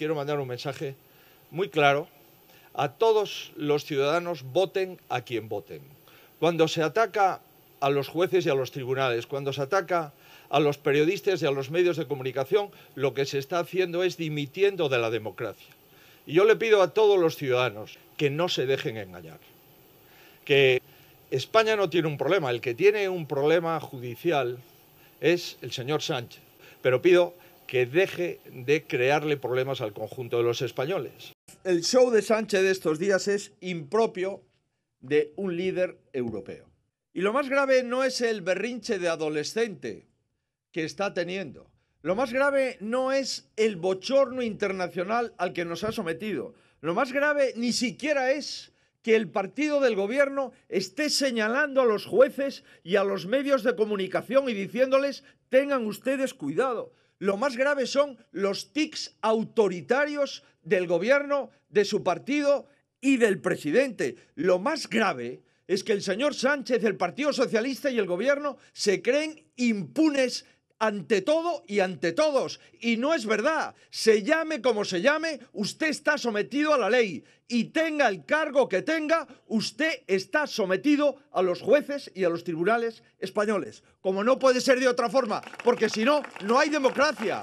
quiero mandar un mensaje muy claro a todos los ciudadanos, voten a quien voten. Cuando se ataca a los jueces y a los tribunales, cuando se ataca a los periodistas y a los medios de comunicación, lo que se está haciendo es dimitiendo de la democracia. Y yo le pido a todos los ciudadanos que no se dejen engañar, que España no tiene un problema, el que tiene un problema judicial es el señor Sánchez, pero pido que deje de crearle problemas al conjunto de los españoles. El show de Sánchez de estos días es impropio de un líder europeo. Y lo más grave no es el berrinche de adolescente que está teniendo. Lo más grave no es el bochorno internacional al que nos ha sometido. Lo más grave ni siquiera es que el partido del gobierno esté señalando a los jueces y a los medios de comunicación y diciéndoles tengan ustedes cuidado. Lo más grave son los tics autoritarios del gobierno, de su partido y del presidente. Lo más grave es que el señor Sánchez, el Partido Socialista y el gobierno se creen impunes ante todo y ante todos. Y no es verdad. Se llame como se llame, usted está sometido a la ley. Y tenga el cargo que tenga, usted está sometido a los jueces y a los tribunales españoles. Como no puede ser de otra forma, porque si no, no hay democracia.